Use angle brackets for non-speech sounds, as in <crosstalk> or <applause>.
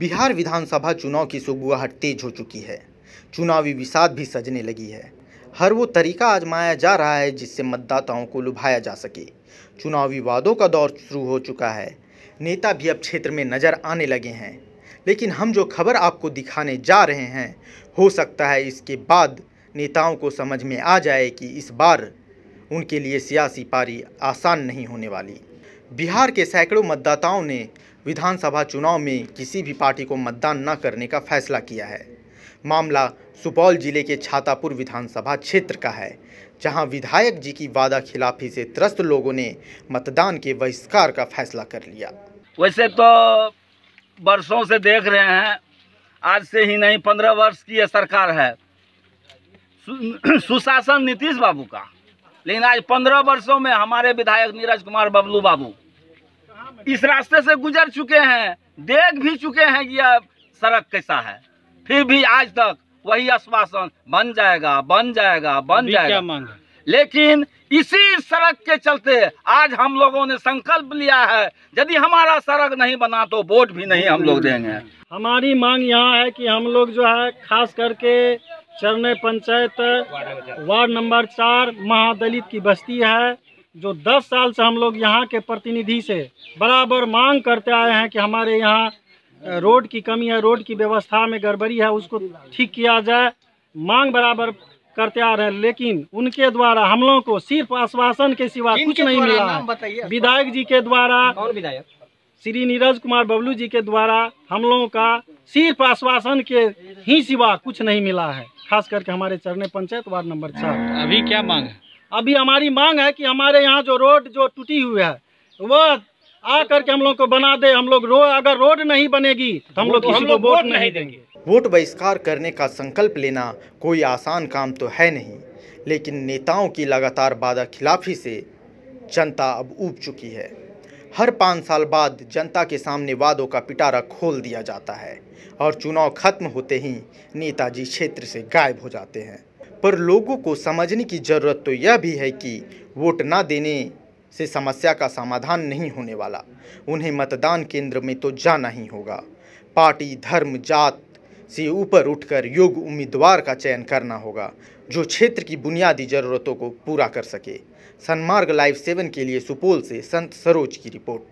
बिहार विधानसभा चुनाव की सुगुआहट तेज हो चुकी है चुनावी विषाद भी सजने लगी है हर वो तरीका आजमाया जा रहा है जिससे मतदाताओं को लुभाया जा सके चुनावी वादों का दौर शुरू हो चुका है नेता भी अब क्षेत्र में नज़र आने लगे हैं लेकिन हम जो खबर आपको दिखाने जा रहे हैं हो सकता है इसके बाद नेताओं को समझ में आ जाए कि इस बार उनके लिए सियासी पारी आसान नहीं होने वाली बिहार के सैकड़ों मतदाताओं ने विधानसभा चुनाव में किसी भी पार्टी को मतदान न करने का फैसला किया है मामला सुपौल जिले के छातापुर विधानसभा क्षेत्र का है जहां विधायक जी की वादा खिलाफी से त्रस्त लोगों ने मतदान के बहिष्कार का फैसला कर लिया वैसे तो वर्षों से देख रहे हैं आज से ही नहीं पंद्रह वर्ष की यह सरकार है सु, <clears throat> सुशासन नीतीश बाबू का लेकिन आज पंद्रह वर्षों में हमारे विधायक नीरज कुमार बबलू बाबू इस रास्ते से गुजर चुके हैं देख भी चुके हैं कि अब सड़क कैसा है फिर भी आज तक वही आश्वासन बन जाएगा बन जाएगा बन जाएगा लेकिन इसी सड़क के चलते आज हम लोगों ने संकल्प लिया है यदि हमारा सड़क नहीं बना तो वोट भी नहीं हम लोग देंगे हमारी मांग यहाँ है कि हम लोग जो है खास करके चरने पंचायत वार्ड नंबर चार महादलित की बस्ती है जो 10 साल से हम लोग यहाँ के प्रतिनिधि से बराबर मांग करते आए हैं कि हमारे यहाँ रोड की कमी है रोड की व्यवस्था में गड़बड़ी है उसको ठीक किया जाए मांग बराबर करते आ रहे हैं लेकिन उनके द्वारा हम लोगों को सिर्फ आश्वासन के सिवा कुछ नहीं मिला विधायक जी के द्वारा श्री नीरज कुमार बबलू जी के द्वारा हम लोगों का सिर्फ आश्वासन के ही सिवा कुछ नहीं मिला है खास करके हमारे चरने पंचायत वार्ड नंबर चार अभी क्या मांग है अभी हमारी मांग है कि हमारे यहाँ जो रोड जो टूटी हुई है वह आ करके हम लोग को बना दे हम लोग रो, अगर रोड नहीं बनेगी तो हम लोग तो किसी को वोट नहीं देंगे वोट बहिष्कार करने का संकल्प लेना कोई आसान काम तो है नहीं लेकिन नेताओं की लगातार वादा खिलाफी से जनता अब उब चुकी है हर पाँच साल बाद जनता के सामने वादों का पिटारा खोल दिया जाता है और चुनाव खत्म होते ही नेताजी क्षेत्र से गायब हो जाते हैं पर लोगों को समझने की ज़रूरत तो यह भी है कि वोट ना देने से समस्या का समाधान नहीं होने वाला उन्हें मतदान केंद्र में तो जाना ही होगा पार्टी धर्म जात से ऊपर उठकर योग उम्मीदवार का चयन करना होगा जो क्षेत्र की बुनियादी ज़रूरतों को पूरा कर सके सनमार्ग लाइव सेवन के लिए सुपौल से संत सरोज की रिपोर्ट